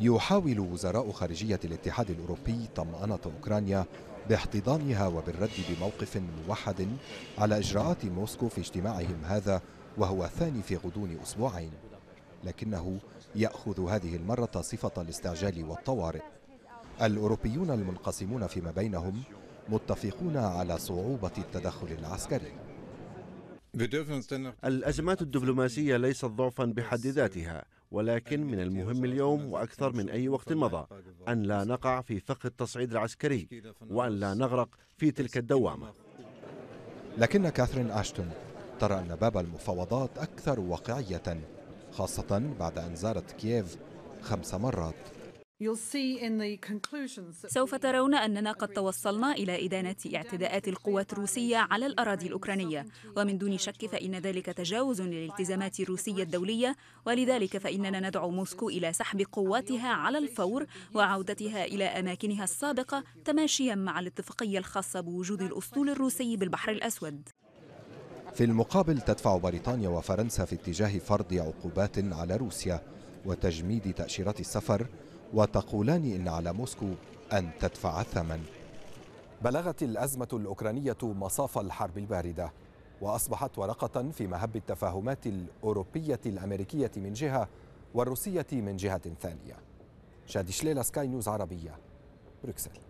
يحاول وزراء خارجية الاتحاد الأوروبي طمأنة أوكرانيا باحتضانها وبالرد بموقف موحد على إجراءات موسكو في اجتماعهم هذا وهو الثاني في غضون أسبوعين لكنه يأخذ هذه المرة صفة الاستعجال والطوارئ الأوروبيون المنقسمون فيما بينهم متفقون على صعوبة التدخل العسكري الأزمات الدبلوماسية ليست ضعفا بحد ذاتها ولكن من المهم اليوم وأكثر من أي وقت مضى أن لا نقع في فخ التصعيد العسكري وأن لا نغرق في تلك الدوامة لكن كاثرين أشتون ترى أن باب المفاوضات أكثر واقعية خاصة بعد أن زارت كييف خمس مرات سوف ترون أننا قد توصلنا إلى إدانة اعتداءات القوات الروسية على الأراضي الأوكرانية ومن دون شك فإن ذلك تجاوز للالتزامات الروسية الدولية ولذلك فإننا ندعو موسكو إلى سحب قواتها على الفور وعودتها إلى أماكنها السابقة تماشيا مع الاتفاقية الخاصة بوجود الأسطول الروسي بالبحر الأسود في المقابل تدفع بريطانيا وفرنسا في اتجاه فرض عقوبات على روسيا وتجميد تأشيرات السفر وتقولان إن على موسكو أن تدفع الثمن بلغت الأزمة الأوكرانية مصاف الحرب الباردة وأصبحت ورقة في مهب التفاهمات الأوروبية الأمريكية من جهة والروسية من جهة ثانية شادي شليلا سكاي نيوز عربية بروكسل